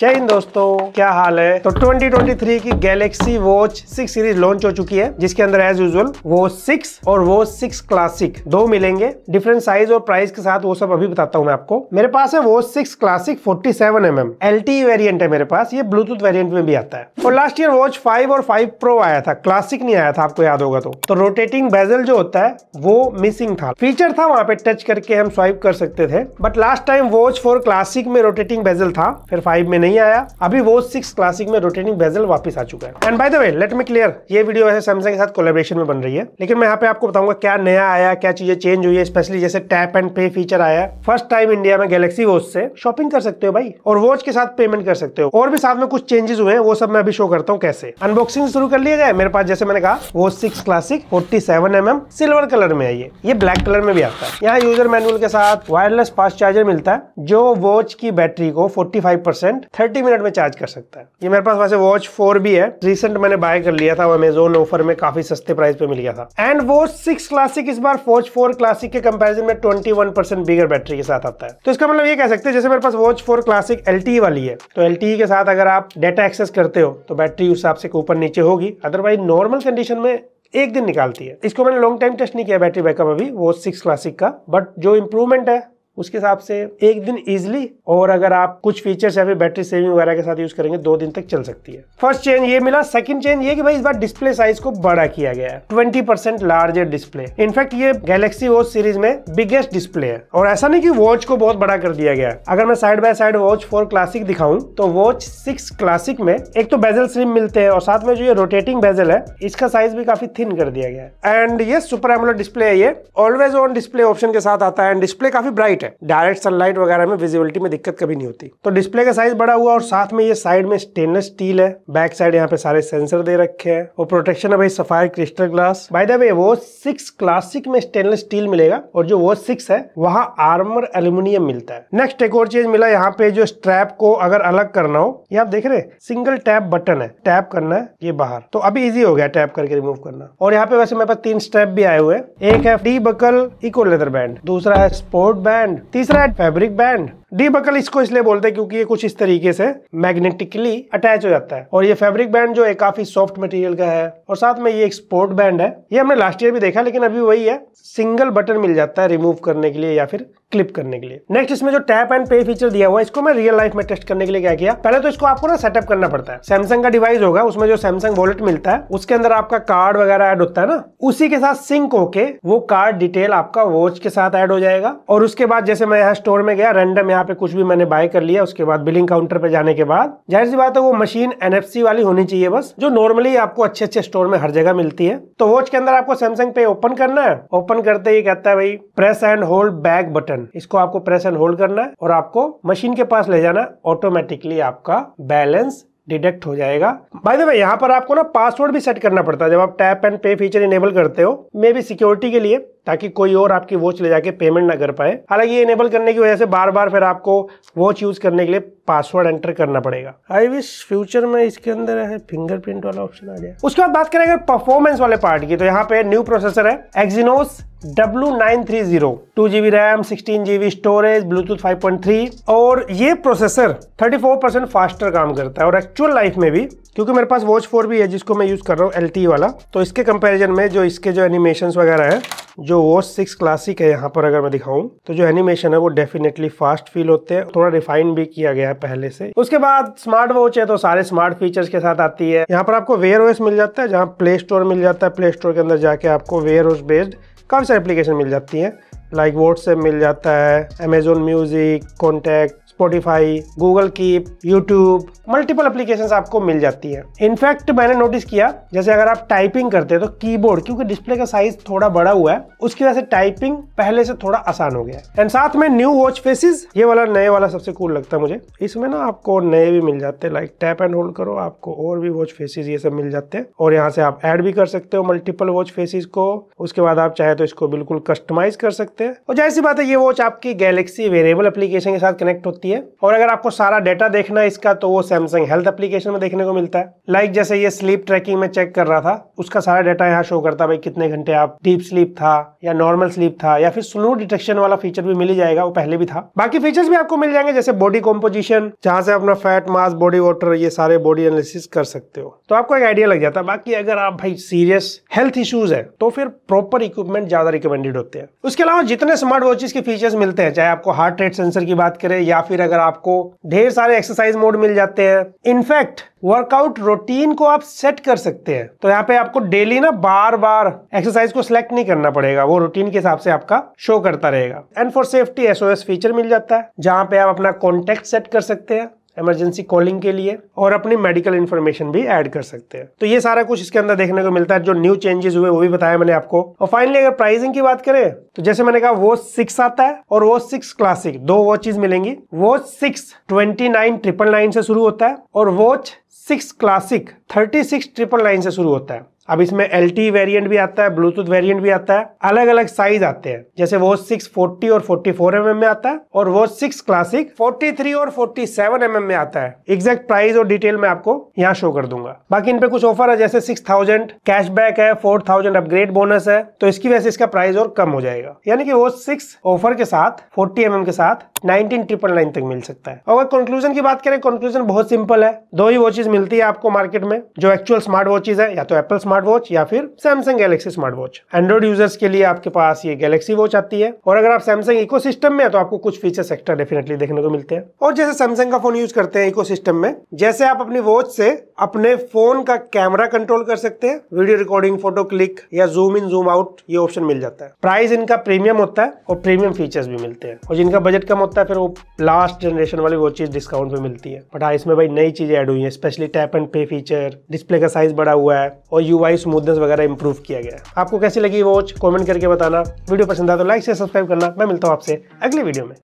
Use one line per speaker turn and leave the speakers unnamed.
जय हिंद दोस्तों क्या हाल है तो 2023 की Galaxy watch six series launch हो चुकी है जिसके अंदर एज यूजल वो सिक्स और वो सिक्स क्लासिक दो मिलेंगे डिफरेंट साइज और प्राइस के साथ वो सब अभी बताता हूँ मैं आपको मेरे पास है वो six classic 47 seven M LTE है मेरे पास ये ब्लूटूथ वेरियंट में भी आता है और लास्ट ईयर वॉच फाइव और फाइव प्रो आया था क्लासिक नहीं आया था आपको याद होगा तो, तो रोटेटिंग बेजल जो होता है वो मिसिंग था फीचर था वहाँ पे टच करके हम स्वाइप कर सकते थे but last time watch four classic में रोटेटिंग बेजल था फिर फाइव में नहीं आया अभी वो सिक्स क्लासिक में रोटेटिंग बेजल वापस आ चुका है and by the way let me clear ये वीडियो वैसे सैमसंग के साथ कोलेब्रेशन में बन रही है लेकिन मैं यहाँ पे आपको बताऊंगा क्या नया आया क्या चीजें चेंज हुई है स्पेशली जैसे टैप एंड पे फीचर आया फर्स्ट टाइम इंडिया में गैलेक्सी वॉच से शॉपिंग कर सकते हो भाई और वॉच के साथ पेमेंट कर सकते हो और भी साथ में कुछ चेंजेस हुए वो सब मैं अभी शो करता हूँ कैसे अनबॉक्सिंग शुरू कर लिया जाए मेरे पास जैसे मैंने कहा वो six classic forty seven M M silver colour में आई है ये ब्लैक कलर में भी आता है यहाँ यूजर मैनुअल के साथ वायरलेस फास्ट चार्जर मिलता है जो वॉच की बैटरी को 45 परसेंट 30 मिनट में चार्ज कर सकता है ये मेरे पास वैसे वॉच फोर भी है रिसेंट मैंने बाय कर लिया था अमेजोन ऑफर में काफी सस्ते प्राइस पे मिल गया था एंड वो सिक्स क्लासिक इस बार वॉच फोर क्लासिक के कंपेरिजन में twenty one percent bigger battery के साथ आता है तो इसका मतलब ये कह सकते हैं जैसे मेरे पास वॉच फोर क्लासिक एल वाली है तो एल e के साथ अगर आप डेटा एक्सेस करते हो तो बैटरी उस हिसाब से ऊपर नीचे होगी अदरवाइज नॉर्मल कंडीशन में एक दिन निकालती है इसको मैंने लॉन्ग टाइम टेस्ट नहीं किया बैटरी बैकअप अभी वो सिक्स क्लासिक का बट जो इम्प्रूवमेंट है उसके हिसाब से एक दिन इजिली और अगर आप कुछ फीचर्स या फिर बैटरी सेविंग वगैरह के साथ यूज करेंगे दो दिन तक चल सकती है फर्स्ट चेंज ये मिला सेकंड चेंज ये कि भाई इस बार डिस्प्ले साइज को बड़ा किया गया है twenty percent larger display in fact ये गैलेक्सी वॉच सीरीज में बिगेस्ट डिस्प्ले है और ऐसा नहीं की वॉच को बहुत बड़ा कर दिया गया अगर मैं side by side watch four classic दिखाऊं तो वॉच सिक्स क्लासिक में एक तो बेजल स्लिम मिलते हैं और साथ में जो ये रोटेटिंग बेजल है इसका साइज भी काफी थिन कर दिया गया है एंड ये सुपर एमोलर डिस्प्ले है ये ऑलवेज ऑन डिस्प्ले ऑप्शन के साथ आता है एंड डिस्प्ले काफी ब्राइट है डायरेक्ट सनलाइट वगैरह में विजिबिलिटी में दिक्कत कभी नहीं होती तो डिस्प्ले का साइज बड़ा हुआ और साथ में ये साइड में स्टेनलेस स्टील है बैक साइड यहाँ पे सारे सेंसर दे रखे हैं और प्रोटेक्शन है भाई sapphire crystal glass by the way वो सिक्स क्लासिक में स्टेनलेस स्टील मिलेगा और जो वो सिक्स है वहाँ आर्मर एल्यूमिनियम मिलता है नेक्स्ट एक और चीज मिला यहाँ पे जो स्ट्रैप को अगर अलग करना हो ये आप देख रहे सिंगल टैप बटन है टैप करना है ये बाहर तो अभी इजी हो गया टैप करके रिमूव करना और यहाँ पे वैसे मेरे पास तीन स्टेप भी आए हुए हैं एक है D buckle eco leather band दूसरा है स्पोर्ट बैंड बैंड तीसरा है फैब्रिक बैंड डी बकल इसको इसलिए बोलते हैं क्योंकि ये कुछ इस तरीके से मैग्नेटिकली अटैच हो जाता है और ये फैब्रिक बैंड जो है काफी सॉफ्ट मटेरियल का है और साथ में ये एक स्पोर्ट बैंड है ये हमने लास्ट ईयर भी देखा लेकिन अभी वही है सिंगल बटन मिल जाता है रिमूव करने के लिए या फिर क्लिप करने के लिए नेक्स्ट इसमें जो टैप एंड पे फीचर दिया हुआ है इसको मैं रियल लाइफ में टेस्ट करने के लिए क्या किया पहले तो इसको आपको ना सेटअप करना पड़ता है सैमसंग का डिवाइस होगा उसमें जो सैमसंग वॉलेट मिलता है उसके अंदर आपका कार्ड वगैरह ऐड होता है ना उसी के साथ सिंक होके वो कार्ड डिटेल आपका वॉच के साथ ऐड हो जाएगा और उसके बाद जैसे मैं यहाँ स्टोर में गया रैंडम यहाँ यहाँ पे कुछ भी मैंने बाय कर लिया उसके बाद बिलिंग काउंटर पे जाने के बाद जाहिर सी बात है वो मशीन एन वाली होनी चाहिए बस जो नॉर्मली आपको अच्छे अच्छे स्टोर में हर जगह मिलती है तो वॉच के अंदर आपको सैमसंग पे ओपन करना है ओपन करते ही कहता है भाई press and hold back button इसको आपको प्रेस एंड होल्ड करना है और आपको मशीन के पास ले जाना ऑटोमेटिकली आपका बैलेंस डिडक्ट हो जाएगा बाय द वे यहाँ पर आपको ना पासवर्ड भी सेट करना पड़ता है जब आप tap and pay feature enable करते हो मे बी सिक्योरिटी के लिए ताकि कोई और आपकी वॉच ले जाके पेमेंट ना कर पाए हालांकि ये इनेबल करने की वजह से बार बार फिर आपको वॉच यूज़ करने के लिए पासवर्ड एंटर करना पड़ेगा आई विश फ्यूचर में इसके अंदर है फिंगरप्रिंट वाला ऑप्शन आ जाए उसके बाद बात करें अगर परफॉर्मेंस वाले पार्ट की तो यहाँ पे न्यू प्रोसेसर है एक्जीनोस W930 two GB RAM sixteen GB storage Bluetooth 5.3 और ये प्रोसेसर 34 परसेंट फास्टर काम करता है और एक्चुअल लाइफ में भी क्योंकि मेरे पास वॉच फोर भी है जिसको मैं यूज़ कर रहा हूँ एल वाला तो इसके कंपैरिजन में जो इसके जो एनिमेशन वगैरह है जो वॉच सिक्स क्लासिक है यहाँ पर अगर मैं दिखाऊँ तो जो एनिमेशन है वो डेफिनेटली फास्ट फील होते हैं थोड़ा रिफाइन भी किया गया है पहले से उसके बाद स्मार्ट वॉच है तो सारे स्मार्ट फीचर्स के साथ आती है यहाँ पर आपको वेयर ओएस मिल जाता है जहाँ प्ले स्टोर मिल जाता है प्ले स्टोर के अंदर जाके आपको वेयर ओएस बेस्ड काफ़ी सारी एप्लीकेशन मिल जाती है लाइक like व्हाट्सएप मिल जाता है Amazon music contact Spotify, Google Keep YouTube multiple application आपको मिल जाती है इनफैक्ट मैंने नोटिस किया जैसे अगर आप टाइपिंग करते हैं तो कीबोर्ड क्योंकि डिस्प्ले का साइज थोड़ा बड़ा हुआ है उसकी वजह से टाइपिंग पहले से थोड़ा आसान हो गया है एंड साथ में न्यू वॉच फेसिस ये वाला नए वाला सबसे कूल लगता है मुझे इसमें ना आपको नए भी मिल जाते हैं लाइक टैप एंड होल्ड करो आपको और भी वॉच फेसिस ये सब मिल जाते हैं और यहाँ से आप एड भी कर सकते हो मल्टीपल वॉच फेसिस को उसके बाद आप चाहे तो इसको बिल्कुल कस्टमाइज कर सकते हैं और जैसी बात है ये वॉच आपकी गैलेक्सी वेरिएबल एप्लीकेशन के साथ कनेक्ट होती सकती है और अगर आपको सारा डेटा देखना है इसका तो वो सैमसंग हेल्थ एप्लीकेशन में देखने को मिलता है लाइक like जैसे ये स्लीप ट्रैकिंग में चेक कर रहा था उसका सारा डेटा यहाँ शो करता भाई कितने घंटे आप डीप स्लीप था या नॉर्मल स्लीप था या फिर स्लो डिटेक्शन वाला फीचर भी मिल जाएगा वो पहले भी था बाकी फीचर्स भी आपको मिल जाएंगे जैसे बॉडी कॉम्पोजिशन जहाँ से अपना फैट मास बॉडी वाटर ये सारे बॉडी एनालिसिस कर सकते हो तो आपको एक आइडिया लग जाता है बाकी अगर आप भाई सीरियस हेल्थ इश्यूज है तो फिर प्रॉपर इक्विपमेंट ज्यादा रिकमेंडेड होते हैं उसके अलावा जितने स्मार्ट वॉचेस के फीचर्स मिलते हैं चाहे आपको हार्ट रेट सेंसर की बात करें या फिर फिर अगर आपको ढेर सारे एक्सरसाइज मोड मिल जाते हैं इनफैक्ट वर्कआउट रूटीन को आप सेट कर सकते हैं तो यहाँ पे आपको डेली ना बार बार एक्सरसाइज को सिलेक्ट नहीं करना पड़ेगा वो रूटीन के हिसाब से आपका शो करता रहेगा and for safety SOS feature मिल जाता है जहाँ पे आप अपना कॉन्टेक्ट सेट कर सकते हैं इमरजेंसी कॉलिंग के लिए और अपनी मेडिकल इन्फॉर्मेशन भी ऐड कर सकते हैं तो ये सारा कुछ इसके अंदर देखने को मिलता है जो न्यू चेंजेस हुए वो भी बताया मैंने आपको और फाइनली अगर प्राइसिंग की बात करें तो जैसे मैंने कहा वो सिक्स आता है और वो सिक्स क्लासिक दो वॉचेज मिलेंगी वो six twenty nine triple nine से शुरू होता है और watch six classic thirty six triple nine से शुरू होता है अब इसमें एल टी वेरियंट भी आता है ब्लूटूथ वेरियंट भी आता है अलग अलग साइज आते हैं जैसे वो फोर्टी और फोर्टी फोर एम में आता है और वो सिक्स क्लासिक थ्री और फोर्टी सेवन एम में आता है एग्जैक्ट प्राइस और डिटेल मैं आपको यहाँ शो कर दूंगा बाकी इन पे कुछ ऑफर है जैसे कैश बैक है थाउजेंड अपग्रेड बोनस है तो इसकी वजह से इसका प्राइस और कम हो जाएगा यानी कि वो सिक्स ऑफर के साथ फोर्टी एम एम के साथ नाइनटीन ट्रिपल नाइन तक मिल सकता है अगर कंक्लूजन की बात करें कंक्लूजन बहुत सिंपल है दो ही वॉचेज मिलती है आपको मार्केट में जो एक्चुअल स्मार्ट वॉचेज है या तो एप्पल स्मार्ट स्मार्ट वॉच या फिर Samsung Galaxy smart watch Android users के लिए आपके पास ये गैलेक्सी वॉच आती है और अगर आप सैमसंग इकोसिस्टम में है तो आपको कुछ फीचर्स एक्स्ट्रा डेफिनेटली देखने को मिलते हैं और जैसे सैमसंग का फोन यूज करते हैं इकोसिस्टम में जैसे आप अपनी वॉच से अपने फोन का कैमरा कंट्रोल कर सकते हैं वीडियो रिकॉर्डिंग फोटो क्लिक या जूम इन जूम आउट ये ऑप्शन मिल जाता है प्राइस इनका प्रीमियम होता है और प्रीमियम फीचर्स भी मिलते हैं और जिनका बजट कम होता है फिर वो लास्ट जनरेशन वाली वो चीज डिस्काउंट पे मिलती है बट हाँ इसमें भाई नई चीजें ऐड हुई है specially tap and pay feature display का साइज बड़ा हुआ है और यू यूआई स्मूथनेस वगैरह इंप्रूव किया गया आपको कैसी लगी वॉच कॉमेंट करके बताना वीडियो पसंद आया तो लाइक से सब्सक्राइब करना मैं मिलता हूँ आपसे अगले वीडियो में